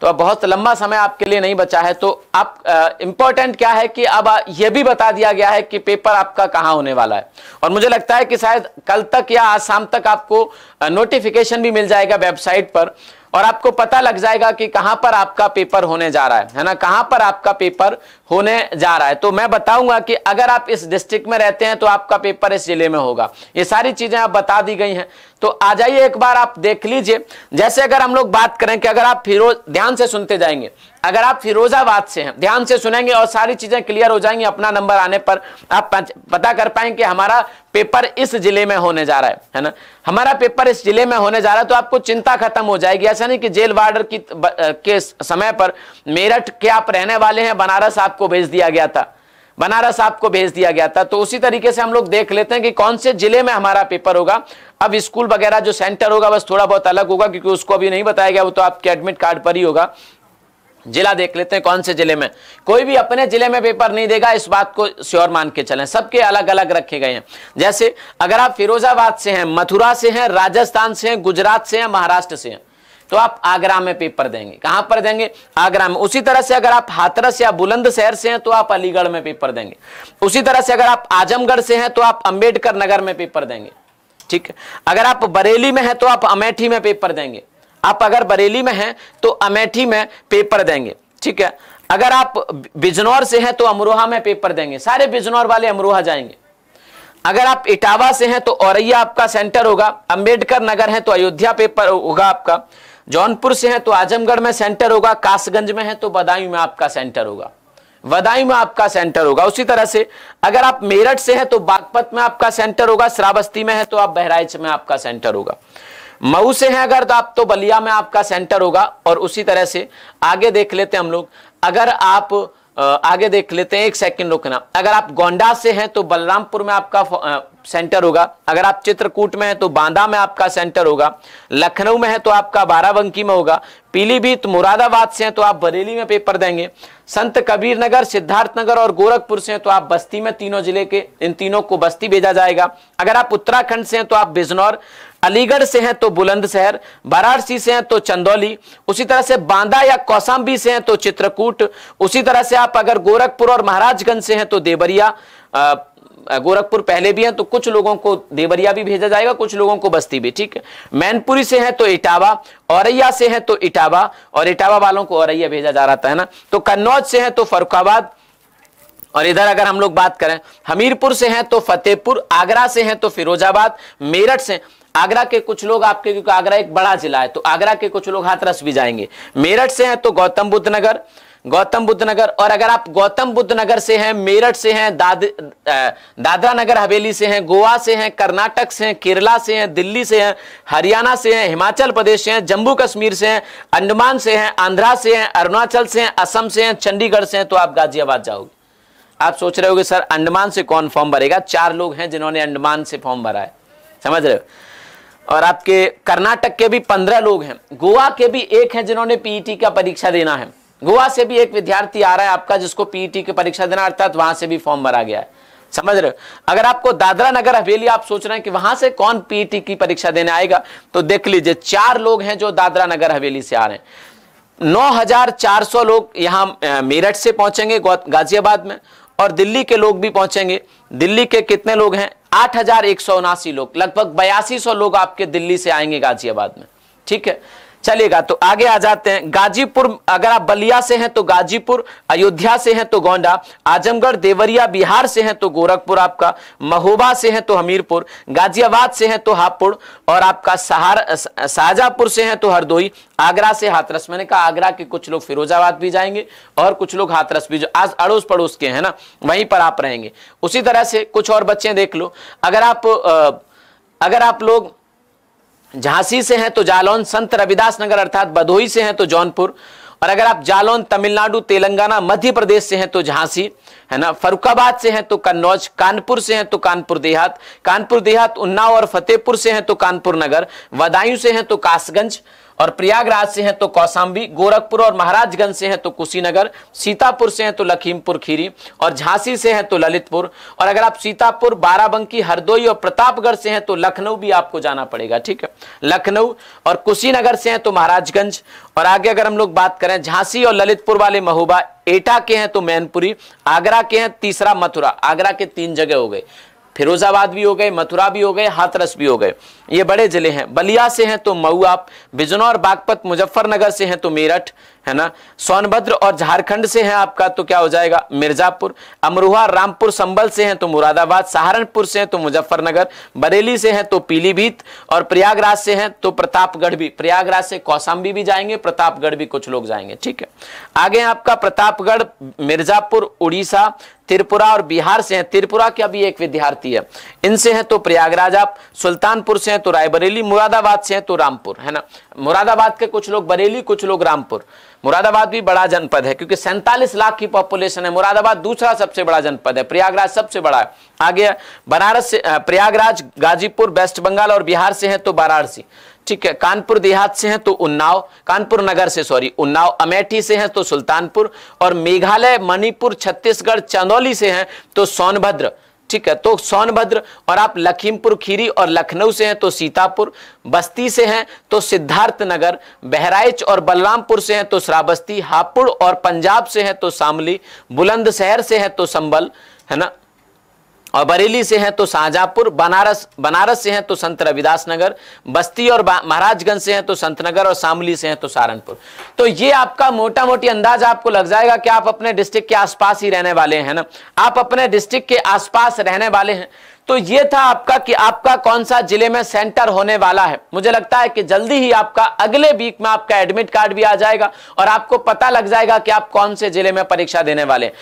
तो अब बहुत लंबा समय आपके लिए नहीं बचा है तो आप इंपॉर्टेंट क्या है कि अब यह भी बता दिया गया है कि पेपर आपका कहां होने वाला है और मुझे लगता है कि शायद कल तक या आज शाम तक आपको नोटिफिकेशन भी मिल जाएगा वेबसाइट पर और आपको पता लग जाएगा कि कहां पर आपका पेपर होने जा रहा है है ना कहां पर आपका पेपर होने जा रहा है तो मैं बताऊंगा कि अगर आप इस डिस्ट्रिक्ट में रहते हैं तो आपका पेपर इस जिले में होगा ये सारी चीजें आप बता दी गई हैं तो आ जाइए एक बार आप देख लीजिए जैसे अगर हम लोग बात करें कि अगर आप फिरोज ध्यान से सुनते जाएंगे अगर आप फिरोजाबाद से हैं ध्यान से सुनेंगे और सारी चीजें क्लियर हो जाएंगी अपना नंबर आने पर आप पता कर पाएंगे कि हमारा पेपर इस जिले में होने जा रहा है है ना हमारा पेपर इस जिले में होने जा रहा है तो आपको चिंता खत्म हो जाएगी ऐसा नहीं कि जेल वार्डर की के समय पर मेरठ के आप रहने वाले हैं बनारस आपको भेज दिया गया था बनारस आपको भेज दिया गया था तो उसी तरीके से हम लोग देख लेते हैं कि कौन से जिले में हमारा पेपर होगा अब स्कूल वगैरह जो सेंटर होगा बस थोड़ा बहुत अलग होगा क्योंकि उसको अभी नहीं बताया गया वो तो आपके एडमिट कार्ड पर ही होगा जिला देख लेते हैं कौन से जिले में कोई भी अपने जिले में पेपर नहीं देगा इस बात को श्योर मान के चले सबके अलग अलग रखे गए हैं जैसे अगर आप फिरोजाबाद से हैं मथुरा से हैं राजस्थान से हैं गुजरात से हैं महाराष्ट्र से हैं तो आप आगरा में पेपर देंगे कहां पर देंगे आगरा में उसी तरह से अगर आप हाथरस या बुलंदशहर से हैं तो आप अलीगढ़ में पेपर देंगे उसी तरह से अगर आप आजमगढ़ से हैं तो आप अंबेडकर नगर में पेपर देंगे ठीक है अगर आप बरेली में हैं तो आप अमेठी में पेपर देंगे आप अगर बरेली में हैं तो अमेठी में पेपर देंगे ठीक है अगर आप बिजनौर से हैं तो अमरोहा में पेपर देंगे सारे बिजनौर वाले अमरोहा जाएंगे अगर आप इटावा से हैं तो औरैया आपका सेंटर होगा अंबेडकर नगर है तो अयोध्या पेपर होगा आपका जौनपुर से हैं तो आजमगढ़ में सेंटर होगा कासगंज में है तो बदायूं में आपका सेंटर होगा वदाई में आपका सेंटर होगा उसी तरह से अगर आप मेरठ से हैं तो बागपत में आपका सेंटर होगा श्रावस्ती में है तो आप बहराइच में आपका सेंटर होगा मऊ से हैं अगर तो आप तो बलिया में आपका सेंटर होगा और उसी तरह से आगे देख लेते हैं हम लोग अगर आप आगे देख लेते हैं एक सेकंड रुकना अगर आप गोंडा से हैं तो बलरामपुर में आपका सेंटर होगा अगर आप चित्रकूट में हैं तो बांदा में आपका सेंटर होगा लखनऊ में है तो आपका बाराबंकी में होगा पीलीभीत मुरादाबाद से हैं तो आप बरेली में पेपर देंगे संत कबीर नगर सिद्धार्थनगर और गोरखपुर से हैं तो आप बस्ती में तीनों जिले के इन तीनों को बस्ती भेजा जाएगा अगर आप उत्तराखंड से हैं तो आप बिजनौर अलीगढ़ से हैं तो बुलंदशहर वाराणसी से हैं तो चंदौली उसी तरह से बांदा या कौसाम्बी से हैं तो चित्रकूट उसी तरह से आप अगर गोरखपुर और महाराजगंज से हैं तो देवरिया गोरखपुर पहले भी हैं तो कुछ लोगों को देवरिया भी भेजा जाएगा कुछ लोगों को बस्ती भी ठीक है मैनपुरी से हैं तो इटावा औरैया से हैं तो इटावा और इटावा वालों को औरैया भेजा जा रहा है ना तो कन्नौज से है तो फरुखाबाद और इधर अगर हम लोग बात करें हमीरपुर से हैं तो फतेहपुर आगरा से हैं तो फिरोजाबाद मेरठ से आगरा के कुछ लोग आपके क्योंकि आगरा एक बड़ा जिला है तो आगरा के कुछ लोग हाथरस भी जाएंगे मेरठ से हैं तो गौतम बुद्ध नगर गौतम बुद्ध नगर और अगर आप गौतम बुद्ध नगर से हैं मेरठ से हैं दाद दादरा नगर हवेली से हैं गोवा से हैं कर्नाटक से हैं केरला से हैं दिल्ली से हैं हरियाणा से हैं हिमाचल प्रदेश से हैं जम्मू कश्मीर से हैं अंडमान से हैं आंध्रा से हैं अरुणाचल से हैं असम से हैं चंडीगढ़ से हैं तो आप गाजियाबाद जाओगे आप सोच रहे हो सर अंडमान से कौन फॉर्म भरेगा चार लोग हैं जिन्होंने अंडमान से फॉर्म भरा है समझ रहे हो और आपके कर्नाटक के भी पंद्रह लोग हैं गोवा के भी एक हैं जिन्होंने पीईटी e का परीक्षा देना है गोवा से भी एक विद्यार्थी आ रहा है आपका जिसको पीईटी e की परीक्षा देना अर्थात वहां से भी फॉर्म भरा गया है समझ रहे हो अगर आपको दादरा नगर हवेली आप सोच रहे हैं कि वहां से कौन पीईटी e की परीक्षा देने आएगा तो देख लीजिए चार लोग हैं जो दादरा नगर हवेली से आ रहे हैं 9400 लोग यहाँ मेरठ से पहुंचेंगे गाजियाबाद में और दिल्ली के लोग भी पहुंचेंगे दिल्ली के कितने लोग हैं आठ हजार एक सौ उनासी लोग लगभग बयासी सौ लोग आपके दिल्ली से आएंगे गाजियाबाद में ठीक है चलेगा तो आगे आ जाते हैं गाजीपुर अगर आप बलिया से हैं तो गाजीपुर अयोध्या से हैं तो गोंडा आजमगढ़ देवरिया बिहार से हैं तो गोरखपुर आपका महोबा से हैं तो हमीरपुर गाजियाबाद से हैं तो हापुड़ और आपका सहार शाहजहापुर से हैं तो हरदोई आगरा से हाथरस मैंने कहा आगरा के कुछ लोग फिरोजाबाद भी जाएंगे और कुछ लोग हाथरस भी जो आज अड़ोस पड़ोस के हैं ना वहीं पर आप रहेंगे उसी तरह से कुछ और बच्चे देख लो अगर आप अगर आप लोग झांसी से हैं तो जालौन संत रविदास नगर अर्थात बदोही से हैं तो जौनपुर और अगर आप जालौन तमिलनाडु तेलंगाना मध्य प्रदेश से हैं तो झांसी है ना फरुखाबाद से हैं तो कन्नौज कानपुर से हैं तो कानपुर देहात कानपुर देहात उन्नाव और फतेहपुर से हैं तो कानपुर नगर वदायूं से हैं तो कासगंज और प्रयागराज से हैं तो कौसाम्बी गोरखपुर और महाराजगंज से हैं तो कुशीनगर सीतापुर से हैं तो लखीमपुर खीरी और झांसी से हैं तो ललितपुर और अगर आप सीतापुर बाराबंकी हरदोई और प्रतापगढ़ से हैं तो लखनऊ भी आपको जाना पड़ेगा ठीक है लखनऊ और कुशीनगर से हैं तो महाराजगंज और आगे अगर हम लोग बात करें झांसी और ललितपुर वाले महोबा एटा के हैं तो मैनपुरी आगरा के हैं तीसरा मथुरा आगरा के तीन जगह हो गए फिरोजाबाद भी हो गए मथुरा भी हो गए हाथरस भी हो गए ये बड़े जिले हैं बलिया से हैं तो मऊआ बिजनौर बागपत मुजफ्फरनगर से हैं तो मेरठ है ना सोनभद्र और झारखंड से है आपका तो क्या हो जाएगा मिर्जापुर अमरोहा रामपुर संबल से है तो मुरादाबाद सहारनपुर से है तो मुजफ्फरनगर बरेली से है तो पीलीभीत और प्रयागराज से है तो प्रतापगढ़ भी प्रयागराज से कौसाम्बी भी जाएंगे प्रतापगढ़ भी कुछ लोग जाएंगे ठीक है आगे आपका प्रतापगढ़ मिर्जापुर उड़ीसा त्रिपुरा और बिहार से है त्रिपुरा के अभी एक विद्यार्थी है इनसे है तो प्रयागराज आप सुल्तानपुर से है तो रायबरेली मुरादाबाद से है तो रामपुर है ना मुरादाबाद के कुछ लोग बरेली कुछ लोग रामपुर मुरादाबाद भी बड़ा जनपद है क्योंकि सैंतालीस लाख की पॉपुलेशन है मुरादाबाद दूसरा सबसे बड़ा जनपद है प्रयागराज सबसे बड़ा है आगे बनारस से प्रयागराज गाजीपुर वेस्ट बंगाल और बिहार से है तो वाराणसी ठीक है कानपुर देहात से है तो उन्नाव कानपुर नगर से सॉरी उन्नाव अमेठी से है तो सुल्तानपुर और मेघालय मणिपुर छत्तीसगढ़ चंदौली से है तो सोनभद्र ठीक है तो सोनभद्र और आप लखीमपुर खीरी और लखनऊ से हैं तो सीतापुर बस्ती से हैं तो सिद्धार्थनगर बहराइच और बलरामपुर से हैं तो श्रावस्ती हापुड़ और पंजाब से हैं तो शामली बुलंदशहर से हैं तो संबल है ना और बरेली से हैं तो शाहजहांपुर बनारस बनारस से हैं तो संत रविदास नगर बस्ती और महाराजगंज से हैं तो संत नगर और शामली से हैं तो सहारनपुर तो ये आपका मोटा मोटी अंदाज आपको लग जाएगा कि आप अपने डिस्ट्रिक्ट के आसपास ही रहने वाले हैं ना आप अपने डिस्ट्रिक्ट के आसपास रहने वाले हैं तो ये था आपका कि आपका कौन सा जिले में सेंटर होने वाला है मुझे लगता है कि जल्दी ही आपका अगले वीक में आपका एडमिट कार्ड भी आ जाएगा और आपको पता लग जाएगा कि आप कौन से जिले में परीक्षा देने वाले हैं